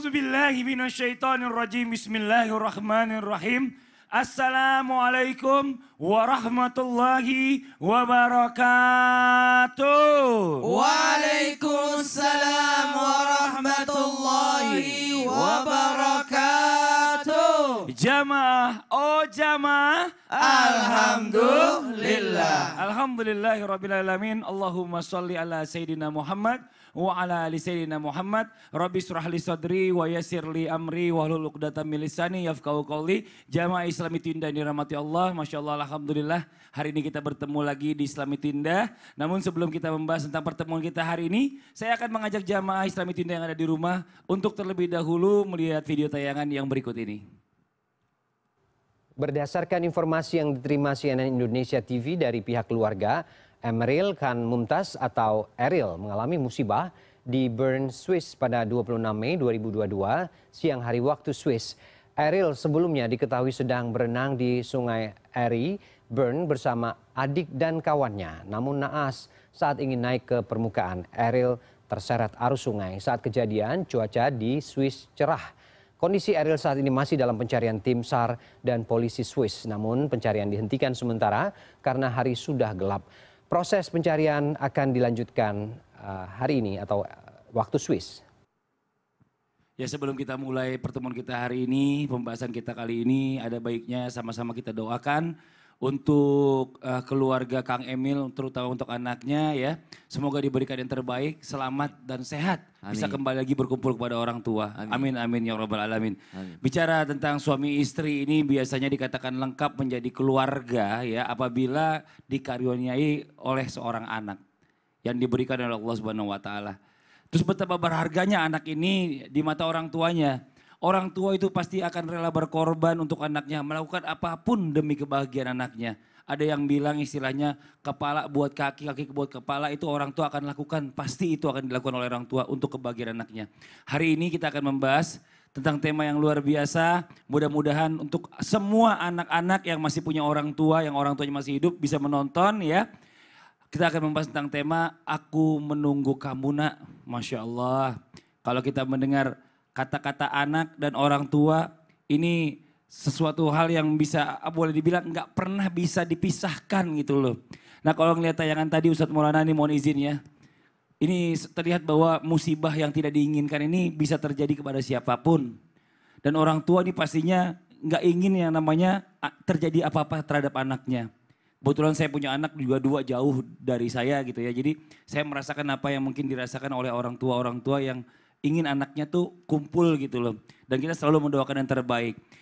أعوذ بالله من الشيطان الرجيم بسم الله الرحمن الرحيم السلام عليكم ورحمة الله وبركاته وعليكم السلام ورحمة الله وبركاته berjamaah. Alhamdulillah. Alhamdulillahirrabbilalamin. Allahumma sholli ala sayyidina Muhammad wa ala ali sayyidina Muhammad. Rabbi surah li sadri wa yasir li amri wa hlul datam milisani lisani qawli. Jamaah Islami Tinda yang dirahmati Allah. Masya Allah alhamdulillah hari ini kita bertemu lagi di Islami Tinda. Namun sebelum kita membahas tentang pertemuan kita hari ini, saya akan mengajak jamaah Islami Tinda yang ada di rumah untuk terlebih dahulu melihat video tayangan yang berikut ini. Berdasarkan informasi yang diterima CNN Indonesia TV dari pihak keluarga, Emeril Khan Mumtaz atau Eril mengalami musibah di Bern, Swiss pada 26 Mei 2022 siang hari waktu Swiss. Eril sebelumnya diketahui sedang berenang di Sungai Eri, Bern bersama adik dan kawannya. Namun naas saat ingin naik ke permukaan, Eril terseret arus sungai. Saat kejadian, cuaca di Swiss cerah. Kondisi Ariel saat ini masih dalam pencarian tim SAR dan polisi Swiss, namun pencarian dihentikan sementara karena hari sudah gelap. Proses pencarian akan dilanjutkan uh, hari ini atau eh, waktu Swiss. Ya sebelum kita mulai pertemuan kita hari ini, pembahasan kita kali ini ada baiknya sama-sama kita doakan untuk uh, keluarga Kang Emil, terutama untuk anaknya ya. Semoga diberikan yang terbaik, selamat dan sehat. Amin. Bisa kembali lagi berkumpul kepada orang tua. Amin, amin, amin ya robbal alamin. Amin. Bicara tentang suami istri ini biasanya dikatakan lengkap menjadi keluarga ya apabila dikaruniai oleh seorang anak yang diberikan oleh Allah Subhanahu wa taala. Terus betapa berharganya anak ini di mata orang tuanya. Orang tua itu pasti akan rela berkorban untuk anaknya, melakukan apapun demi kebahagiaan anaknya. Ada yang bilang istilahnya kepala buat kaki, kaki buat kepala itu orang tua akan lakukan. Pasti itu akan dilakukan oleh orang tua untuk kebahagiaan anaknya. Hari ini kita akan membahas tentang tema yang luar biasa. Mudah-mudahan untuk semua anak-anak yang masih punya orang tua, yang orang tuanya masih hidup bisa menonton ya. Kita akan membahas tentang tema Aku Menunggu Kamu Nak. Masya Allah. Kalau kita mendengar kata-kata anak dan orang tua ini sesuatu hal yang bisa boleh dibilang nggak pernah bisa dipisahkan gitu loh. Nah kalau ngeliat tayangan tadi Ustadz Maulana ini mohon izin ya. Ini terlihat bahwa musibah yang tidak diinginkan ini bisa terjadi kepada siapapun. Dan orang tua ini pastinya nggak ingin yang namanya terjadi apa-apa terhadap anaknya. Kebetulan saya punya anak juga dua jauh dari saya gitu ya. Jadi saya merasakan apa yang mungkin dirasakan oleh orang tua-orang tua yang ingin anaknya tuh kumpul gitu loh. Dan kita selalu mendoakan yang terbaik.